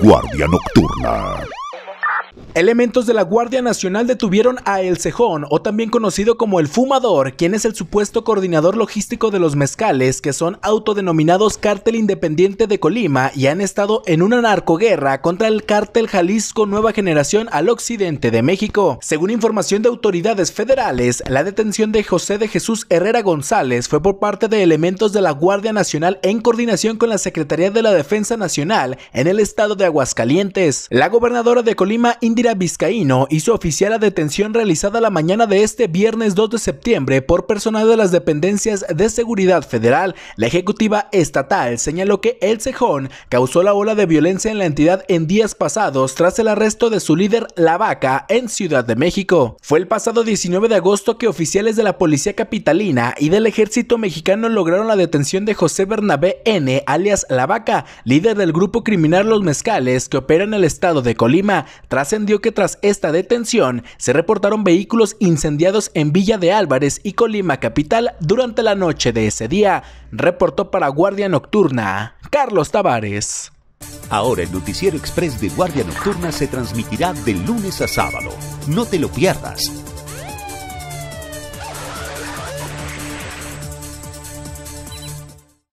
Guardia Nocturna. Elementos de la Guardia Nacional detuvieron a El Cejón, o también conocido como El Fumador, quien es el supuesto coordinador logístico de los mezcales, que son autodenominados Cártel Independiente de Colima y han estado en una narcoguerra contra el Cártel Jalisco Nueva Generación al occidente de México. Según información de autoridades federales, la detención de José de Jesús Herrera González fue por parte de elementos de la Guardia Nacional en coordinación con la Secretaría de la Defensa Nacional en el estado de Aguascalientes. La gobernadora de Colima, Vizcaíno Vizcaíno hizo oficial a detención realizada la mañana de este viernes 2 de septiembre por personal de las dependencias de seguridad federal. La ejecutiva estatal señaló que El Cejón causó la ola de violencia en la entidad en días pasados tras el arresto de su líder La Vaca en Ciudad de México. Fue el pasado 19 de agosto que oficiales de la policía capitalina y del ejército mexicano lograron la detención de José Bernabé N, alias La Vaca, líder del grupo criminal Los Mezcales que opera en el estado de Colima. Trascendió que tras esta detención se reportaron vehículos incendiados en Villa de Álvarez y Colima Capital durante la noche de ese día, reportó para Guardia Nocturna Carlos Tavares. Ahora el noticiero express de Guardia Nocturna se transmitirá de lunes a sábado. No te lo pierdas